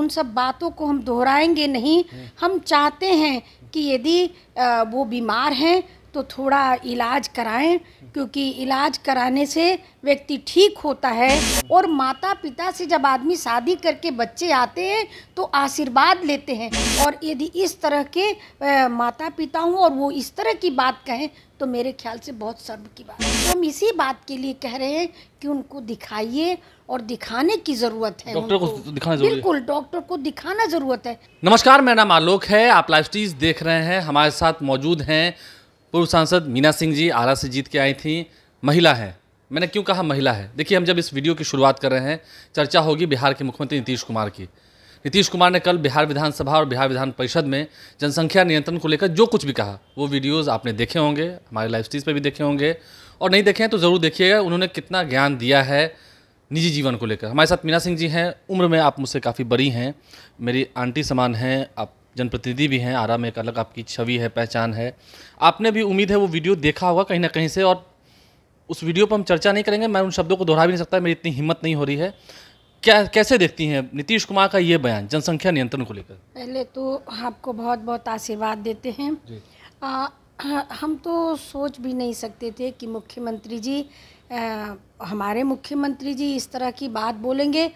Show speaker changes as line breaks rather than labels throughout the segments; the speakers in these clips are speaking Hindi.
उन सब बातों को हम दोहराएंगे नहीं हम चाहते हैं कि यदि वो बीमार हैं तो थोड़ा इलाज कराएं क्योंकि इलाज कराने से व्यक्ति ठीक होता है और माता पिता से जब आदमी शादी करके बच्चे आते हैं तो आशीर्वाद लेते हैं और यदि इस तरह के माता पिता हूँ और वो इस तरह की बात कहें तो मेरे ख्याल से बहुत सर्व की बात है तो हम इसी बात के लिए कह रहे हैं कि उनको दिखाइए और दिखाने की जरूरत है डॉक्टर को
दिखाना जरूरी बिल्कुल
डॉक्टर को दिखाना जरूरत है
नमस्कार मेरा नाम आलोक है आप लाइफ देख रहे हैं हमारे साथ मौजूद हैं पूर्व सांसद मीना सिंह जी आरा से जीत के आई थी महिला हैं मैंने क्यों कहा महिला है देखिए हम जब इस वीडियो की शुरुआत कर रहे हैं चर्चा होगी बिहार के मुख्यमंत्री नीतीश कुमार की नीतीश कुमार ने कल बिहार विधानसभा और बिहार विधान परिषद में जनसंख्या नियंत्रण को लेकर जो कुछ भी कहा वो वीडियोस आपने देखे होंगे हमारे लाइव स्टीज पर भी देखे होंगे और नहीं देखे हैं तो ज़रूर देखिएगा उन्होंने कितना ज्ञान दिया है निजी जीवन को लेकर हमारे साथ मीना सिंह जी हैं उम्र में आप मुझसे काफ़ी बड़ी हैं मेरी आंटी समान हैं आप जनप्रतिनिधि भी हैं आरा में एक अलग आपकी छवि है पहचान है आपने भी उम्मीद है वो वीडियो देखा होगा कहीं ना कहीं से और उस वीडियो पर हम चर्चा नहीं करेंगे मैं उन शब्दों को दोहरा भी नहीं सकता मेरी इतनी हिम्मत नहीं हो रही है क्या कैसे देखती हैं नीतीश कुमार का ये बयान जनसंख्या नियंत्रण को लेकर
पहले तो आपको बहुत बहुत आशीर्वाद देते हैं आ, हम तो सोच भी नहीं सकते थे कि मुख्यमंत्री जी आ, हमारे मुख्यमंत्री जी इस तरह की बात बोलेंगे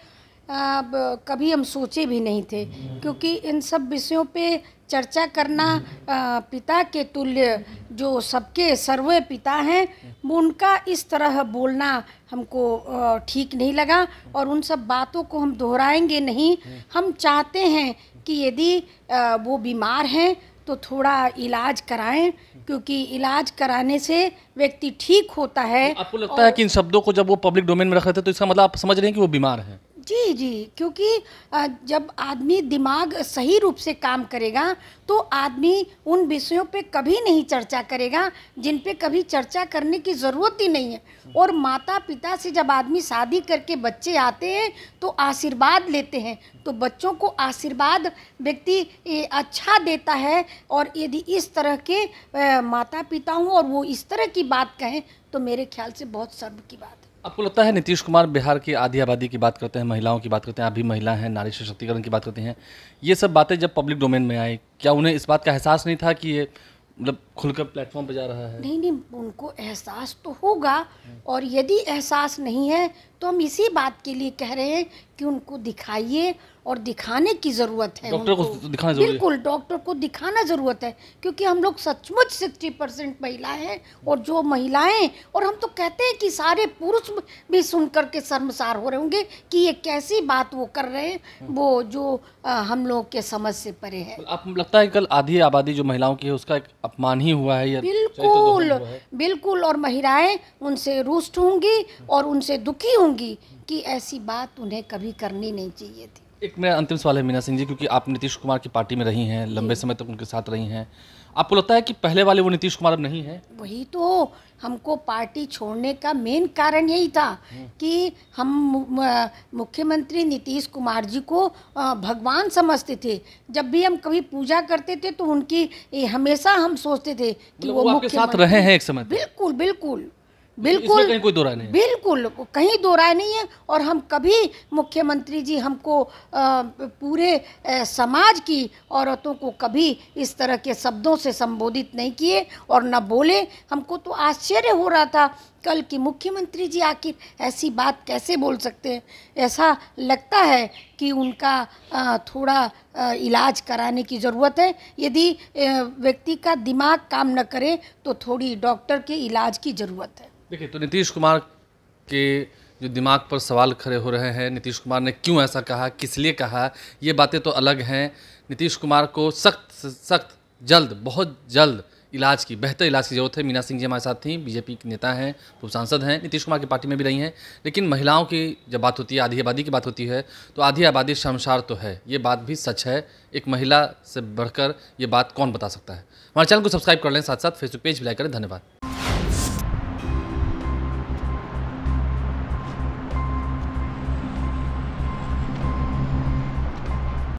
अब कभी हम सोचे भी नहीं थे क्योंकि इन सब विषयों पे चर्चा करना पिता के तुल्य जो सबके सर्वे पिता हैं उनका इस तरह बोलना हमको ठीक नहीं लगा और उन सब बातों को हम दोहराएंगे नहीं हम चाहते हैं कि यदि वो बीमार हैं तो थोड़ा इलाज कराएं क्योंकि इलाज कराने से व्यक्ति ठीक होता है तो आपको लगता है कि इन
शब्दों को जब वो पब्लिक डोमेन में रख रहे थे तो इसका मतलब आप समझ रहे हैं कि वो बीमार हैं
जी जी क्योंकि जब आदमी दिमाग सही रूप से काम करेगा तो आदमी उन विषयों पे कभी नहीं चर्चा करेगा जिन पे कभी चर्चा करने की ज़रूरत ही नहीं है और माता पिता से जब आदमी शादी करके बच्चे आते हैं तो आशीर्वाद लेते हैं तो बच्चों को आशीर्वाद व्यक्ति अच्छा देता है और यदि इस तरह के माता पिता हों और वो इस तरह की बात कहें तो मेरे ख्याल से बहुत सर्व की बात है
आपको लगता है नीतीश कुमार बिहार की आधी आबादी की बात करते हैं महिलाओं की बात करते हैं आप भी महिला हैं नारी सशक्तिकरण की बात करते हैं ये सब बातें जब पब्लिक डोमेन में आई क्या उन्हें इस बात का एहसास नहीं था कि ये मतलब खुलकर प्लेटफॉर्म पे जा रहा है
नहीं नहीं उनको एहसास तो होगा और यदि एहसास नहीं है तो हम इसी बात के लिए कह रहे हैं कि उनको दिखाइए और दिखाने की ज़रूरत है डॉक्टर तो को दिखाना जरूरी बिल्कुल डॉक्टर को दिखाना ज़रूरत है क्योंकि हम लोग सचमुच सिक्सटी परसेंट महिलाएँ हैं और जो महिलाएं और हम तो कहते हैं कि सारे पुरुष भी सुन कर के शर्मसार हो रहे होंगे कि ये कैसी बात वो कर रहे हैं वो जो हम लोग के समझ से परे है
आप लगता है कल आधी आबादी जो महिलाओं की है उसका एक अपमान ही हुआ है तो बिल्कुल हुआ है।
बिल्कुल और महिलाएं उनसे रुष्ट होंगी और उनसे दुखी होंगी कि ऐसी बात उन्हें कभी करनी नहीं चाहिए थी
एक मेरा अंतिम सवाल है मीना सिंह जी क्योंकि आप नीतीश कुमार की पार्टी में रही हैं लंबे समय तक तो उनके साथ रही हैं आपको लगता है कि पहले वाले वो नीतीश कुमार अब नहीं है
वही तो हमको पार्टी छोड़ने का मेन कारण यही था हम्म। कि हम मुख्यमंत्री नीतीश कुमार जी को भगवान समझते थे जब भी हम कभी पूजा करते थे तो उनकी हमेशा हम सोचते थे कि मतलब वो, वो आपके साथ रहे हैं एक समय बिल्कुल बिल्कुल बिल्कुल कहीं कोई दो नहीं बिल्कुल कहीं दो राय नहीं है और हम कभी मुख्यमंत्री जी हमको पूरे समाज की औरतों को कभी इस तरह के शब्दों से संबोधित नहीं किए और न बोले हमको तो आश्चर्य हो रहा था कल कि मुख्यमंत्री जी आखिर ऐसी बात कैसे बोल सकते हैं ऐसा लगता है कि उनका थोड़ा इलाज कराने की ज़रूरत है यदि व्यक्ति का दिमाग काम न करे तो थोड़ी डॉक्टर के इलाज की ज़रूरत है
देखिए तो नीतीश कुमार के जो दिमाग पर सवाल खड़े हो रहे हैं नीतीश कुमार ने क्यों ऐसा कहा किस लिए कहा ये बातें तो अलग हैं नीतीश कुमार को सख्त सख्त जल्द बहुत जल्द इलाज की बेहतर इलाज की जरूरत है मीना सिंह जी हमारे साथ थी बीजेपी के नेता हैं पूर्व सांसद हैं नीतीश कुमार की पार्टी में भी रही हैं लेकिन महिलाओं की जब बात होती है आधी आबादी की बात होती है तो आधी आबादी शर्मसार तो है ये बात भी सच है एक महिला से बढ़कर ये बात कौन बता सकता है हमारे चैनल को सब्सक्राइब कर लें साथ साथ फेसबुक पेज भी लाइक करें धन्यवाद